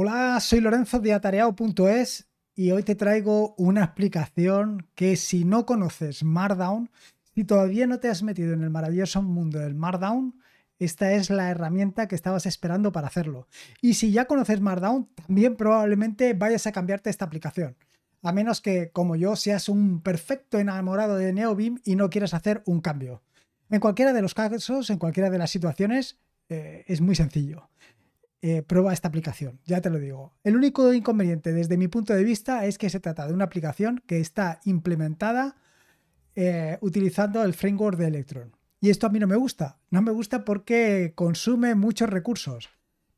Hola, soy Lorenzo de atareado.es y hoy te traigo una explicación que si no conoces Markdown, si todavía no te has metido en el maravilloso mundo del Markdown, esta es la herramienta que estabas esperando para hacerlo. Y si ya conoces Markdown, también probablemente vayas a cambiarte esta aplicación. A menos que, como yo, seas un perfecto enamorado de NeoBeam y no quieras hacer un cambio. En cualquiera de los casos, en cualquiera de las situaciones, eh, es muy sencillo. Eh, prueba esta aplicación, ya te lo digo. El único inconveniente desde mi punto de vista es que se trata de una aplicación que está implementada eh, utilizando el framework de Electron. Y esto a mí no me gusta. No me gusta porque consume muchos recursos.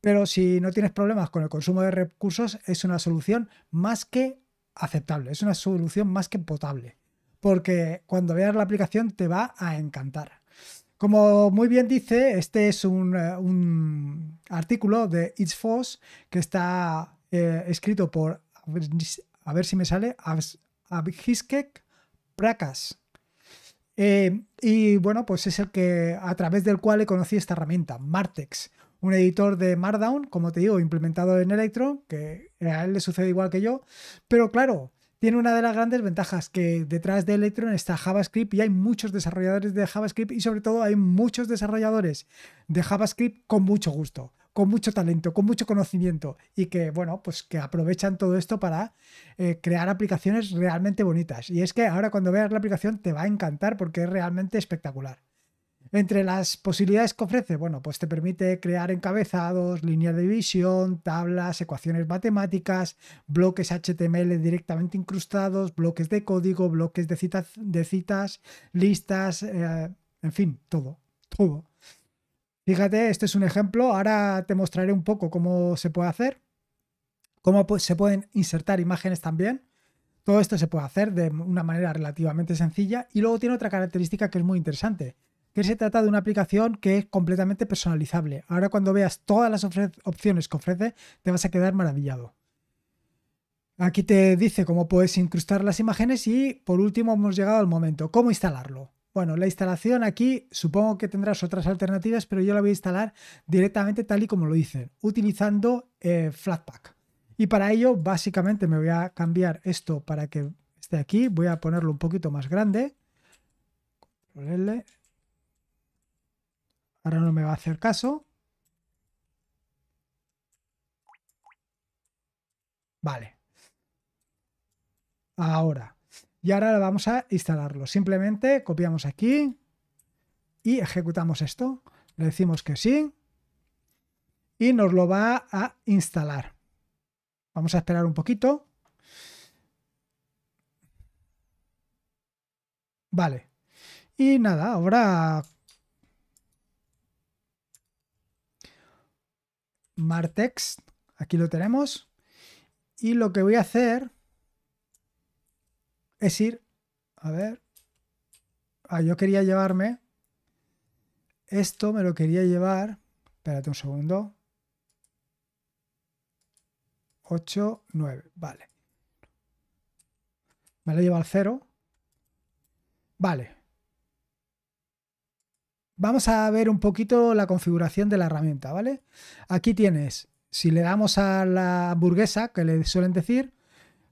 Pero si no tienes problemas con el consumo de recursos, es una solución más que aceptable, es una solución más que potable. Porque cuando veas la aplicación te va a encantar. Como muy bien dice, este es un, eh, artículo de It's Foss, que está eh, escrito por, a ver si me sale, Abhiskek Prakas. Eh, y bueno, pues es el que a través del cual he conocido esta herramienta, Martex, un editor de Markdown, como te digo, implementado en Electron, que a él le sucede igual que yo. Pero claro, tiene una de las grandes ventajas, que detrás de Electron está JavaScript y hay muchos desarrolladores de JavaScript y sobre todo hay muchos desarrolladores de JavaScript con mucho gusto, con mucho talento, con mucho conocimiento y que, bueno, pues que aprovechan todo esto para eh, crear aplicaciones realmente bonitas. Y es que ahora cuando veas la aplicación te va a encantar porque es realmente espectacular. Entre las posibilidades que ofrece, bueno, pues te permite crear encabezados, líneas de división, tablas, ecuaciones matemáticas, bloques HTML directamente incrustados, bloques de código, bloques de, citas, listas, eh, en fin, todo, todo. Fíjate, este es un ejemplo. Ahora te mostraré un poco cómo se puede hacer, cómo se pueden insertar imágenes también. Todo esto se puede hacer de una manera relativamente sencilla y luego tiene otra característica que es muy interesante que se trata de una aplicación que es completamente personalizable. Ahora cuando veas todas las opciones que ofrece, te vas a quedar maravillado. Aquí te dice cómo puedes incrustar las imágenes y por último hemos llegado al momento, cómo instalarlo. Bueno, la instalación aquí supongo que tendrás otras alternativas, pero yo la voy a instalar directamente tal y como lo dicen, utilizando eh, Flatpak. Y para ello básicamente me voy a cambiar esto para que esté aquí, voy a ponerlo un poquito más grande. ponerle Ahora no me va a hacer caso. Vale. Ahora. Y ahora vamos a instalarlo. Simplemente copiamos aquí y ejecutamos esto. Le decimos que sí y nos lo va a instalar. Vamos a esperar un poquito. Vale. Y nada, ahora Martex, Aquí lo tenemos. Y lo que voy a hacer es ir, a ver, ah, yo quería llevarme, esto me lo quería llevar, espérate un segundo, 8, 9, vale. Me lo lleva al 0. Vale, vamos a ver un poquito la configuración de la herramienta, ¿vale? Aquí tienes, si le damos a la hamburguesa, que le suelen decir,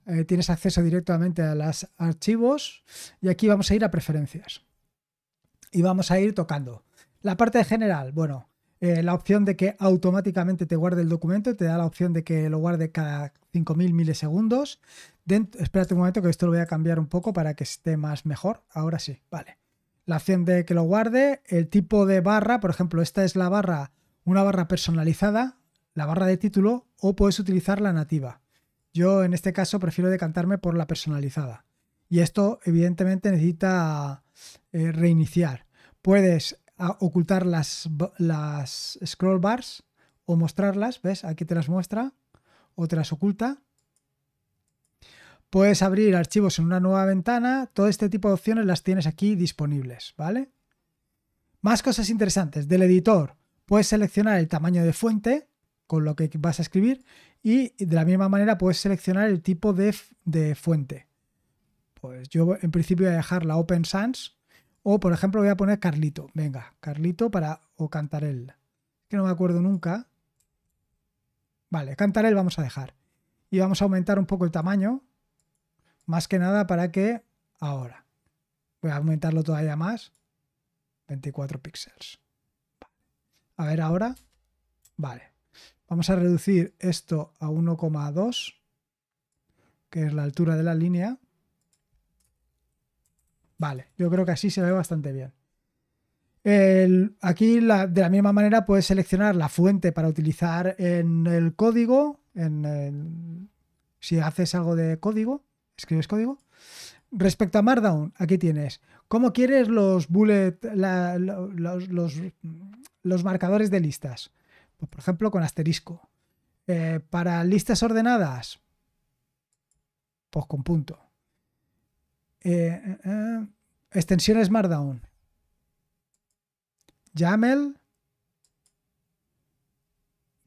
eh, tienes acceso directamente a los archivos y aquí vamos a ir a preferencias y vamos a ir tocando. La parte de general, bueno, eh, la opción de que automáticamente te guarde el documento, te da la opción de que lo guarde cada 5.000 milisegundos. Dentro, espérate un momento que esto lo voy a cambiar un poco para que esté más mejor. Ahora sí, vale la opción de que lo guarde, el tipo de barra, por ejemplo, esta es la barra, una barra personalizada, la barra de título, o puedes utilizar la nativa. Yo en este caso prefiero decantarme por la personalizada. Y esto evidentemente necesita eh, reiniciar. Puedes ah, ocultar las, las scroll bars o mostrarlas, ¿ves? Aquí te las muestra o te las oculta. Puedes abrir archivos en una nueva ventana. Todo este tipo de opciones las tienes aquí disponibles, ¿vale? Más cosas interesantes. Del editor, puedes seleccionar el tamaño de fuente con lo que vas a escribir y de la misma manera puedes seleccionar el tipo de, de fuente. Pues yo en principio voy a dejar la Open Sans o por ejemplo voy a poner Carlito. Venga, Carlito para o Cantarel. Que no me acuerdo nunca. Vale, Cantarel vamos a dejar. Y vamos a aumentar un poco el tamaño más que nada para que ahora. Voy a aumentarlo todavía más. 24 píxeles. A ver ahora. Vale. Vamos a reducir esto a 1,2, que es la altura de la línea. Vale, yo creo que así se ve bastante bien. aquí de la misma manera puedes seleccionar la fuente para utilizar en el código, si haces algo de código, ¿Escribes código? Respecto a Markdown, aquí tienes. ¿Cómo quieres los bullet, los, marcadores de listas? Pues, por ejemplo, con asterisco. Eh, para listas ordenadas, pues con punto. Eh, eh, extensiones Markdown. YAML,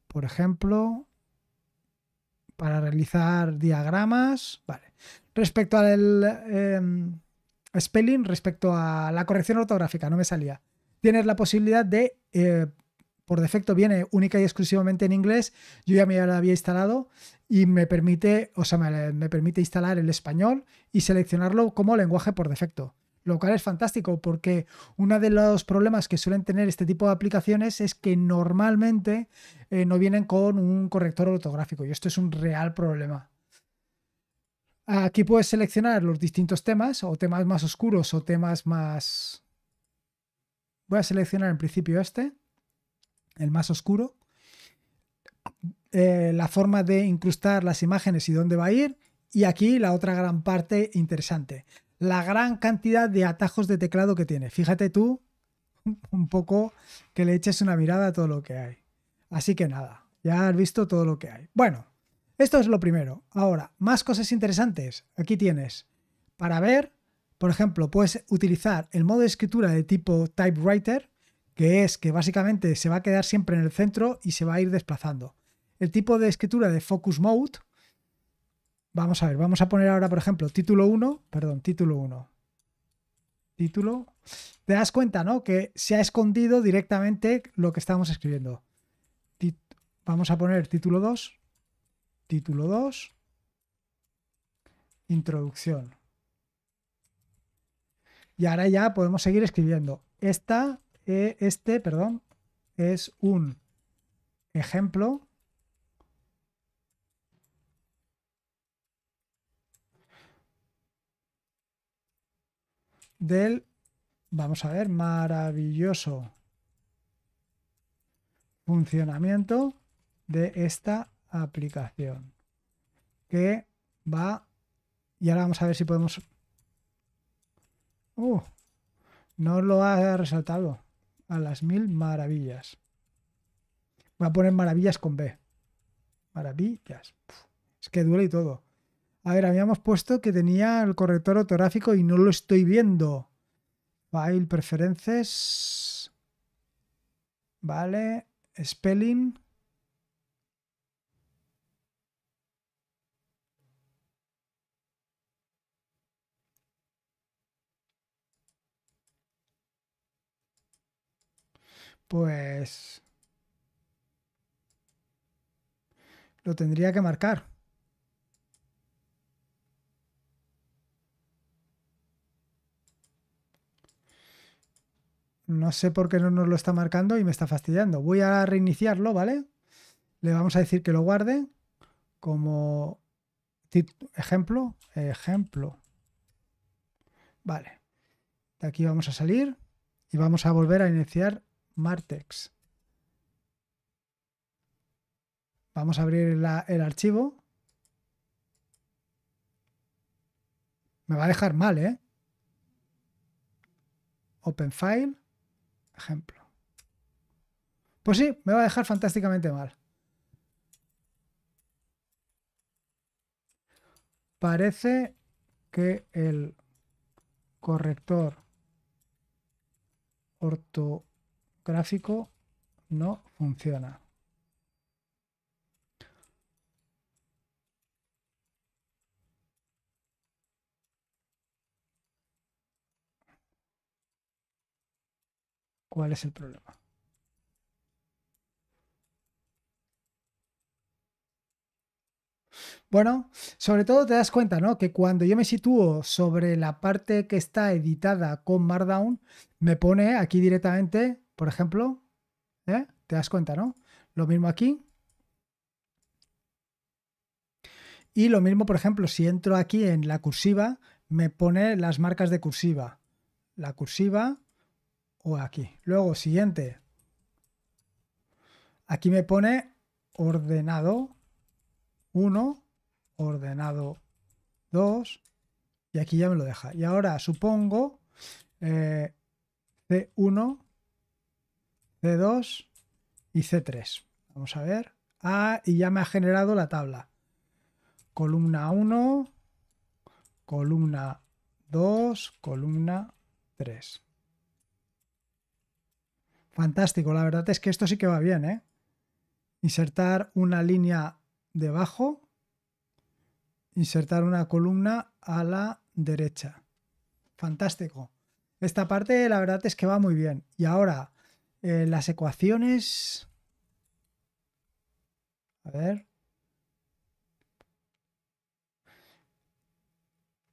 por ejemplo, para realizar diagramas. Vale. Respecto al em, spelling, respecto a la corrección ortográfica, no me salía. Tienes la posibilidad de, eh, por defecto viene única y exclusivamente en inglés, yo ya me la había instalado y me permite, o sea, me permite instalar el español y seleccionarlo como lenguaje por defecto lo cual es fantástico porque uno de los problemas que suelen tener este tipo de aplicaciones es que normalmente eh, no vienen con un corrector ortográfico y esto es un real problema. Aquí puedes seleccionar los distintos temas o temas más oscuros o temas más... Voy a seleccionar en principio este, el más oscuro. Eh, la forma de incrustar las imágenes y dónde va a ir. Y aquí la otra gran parte interesante, la gran cantidad de atajos de teclado que tiene. Fíjate tú un poco que le eches una mirada a todo lo que hay. Así que nada, ya has visto todo lo que hay. Bueno, esto es lo primero. Ahora, más cosas interesantes. Aquí tienes. Para ver, por ejemplo, puedes utilizar el modo de escritura de tipo typewriter, que es que básicamente se va a quedar siempre en el centro y se va a ir desplazando. El tipo de escritura de focus mode, Vamos a ver, vamos a poner ahora, por ejemplo, título 1, perdón, título 1. Título. Te das cuenta, ¿no? Que se ha escondido directamente lo que estamos escribiendo. vamos a poner título 2. Título 2. Introducción. Y ahora ya podemos seguir escribiendo. Esta, eh, este, perdón, es un ejemplo del, vamos a ver, maravilloso funcionamiento de esta aplicación. Que va... Y ahora vamos a ver si podemos... Uh, no lo ha resaltado. A las mil maravillas. va a poner maravillas con B. Maravillas. es que duele y todo. A ver, habíamos puesto que tenía el corrector ortográfico y no lo estoy viendo. File preferences. Vale. Spelling. Pues... Lo tendría que marcar. No sé por qué no nos lo está marcando y me está fastidiando. Voy a reiniciarlo, ¿vale? Le vamos a decir que lo guarde como ejemplo. Ejemplo. Vale. De aquí vamos a salir y vamos a volver a iniciar Martex. Vamos a abrir el archivo. Me va a dejar mal, ¿eh? Open File. Ejemplo. Pues sí, me va a dejar fantásticamente mal. Parece que el corrector ortográfico no funciona. cuál es el problema. Bueno, sobre todo te das cuenta, ¿no? Que cuando yo me sitúo sobre la parte que está editada con Markdown, me pone aquí directamente, por ejemplo, ¿eh? Te das cuenta, ¿no? Lo mismo aquí. Y lo mismo, por ejemplo, si entro aquí en la cursiva, me pone las marcas de cursiva. La cursiva, o aquí. Luego, siguiente. Aquí me pone ordenado 1, ordenado 2, y aquí ya me lo deja. Y ahora supongo C1, eh, C2 y C3. Vamos a ver. Ah, y ya me ha generado la tabla. Columna 1, columna 2, columna 3. Fantástico, la verdad es que esto sí que va bien, ¿eh? Insertar una línea debajo, insertar una columna a la derecha. Fantástico. Esta parte la verdad es que va muy bien. Y ahora, eh, las ecuaciones... A ver.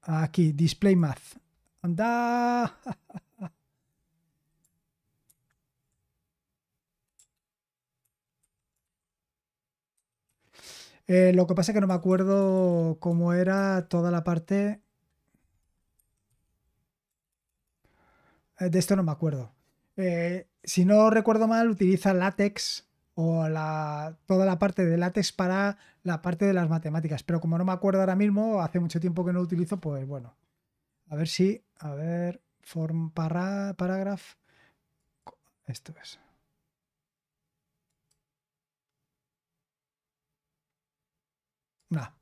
Aquí, display math. Anda. Eh, lo que pasa es que no me acuerdo cómo era toda la parte. Eh, de esto no me acuerdo. Eh, si no recuerdo mal, utiliza látex o la, toda la parte de látex para la parte de las matemáticas. Pero como no me acuerdo ahora mismo, hace mucho tiempo que no lo utilizo, pues bueno. A ver si. A ver. Form para, paragraph. Esto es. No,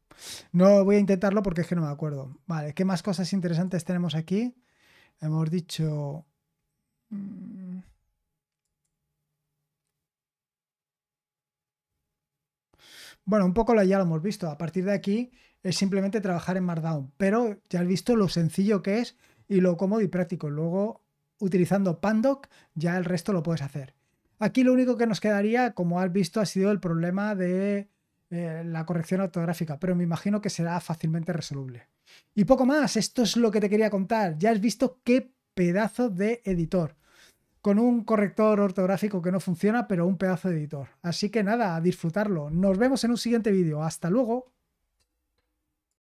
no voy a intentarlo porque es que no me acuerdo. Vale, ¿qué más cosas interesantes tenemos aquí? Hemos dicho... Mm. Bueno, un poco ya lo hemos visto. A partir de aquí es simplemente trabajar en Markdown. Pero ya has visto lo sencillo que es y lo cómodo y práctico. Luego, utilizando Pandoc, ya el resto lo puedes hacer. Aquí lo único que nos quedaría, como has visto, ha sido el problema de eh, la corrección ortográfica, pero me imagino que será fácilmente resoluble. Y poco más, esto es lo que te quería contar. Ya has visto qué pedazo de editor. Con un corrector ortográfico que no funciona, pero un pedazo de editor. Así que nada, a disfrutarlo. Nos vemos en un siguiente vídeo. Hasta luego.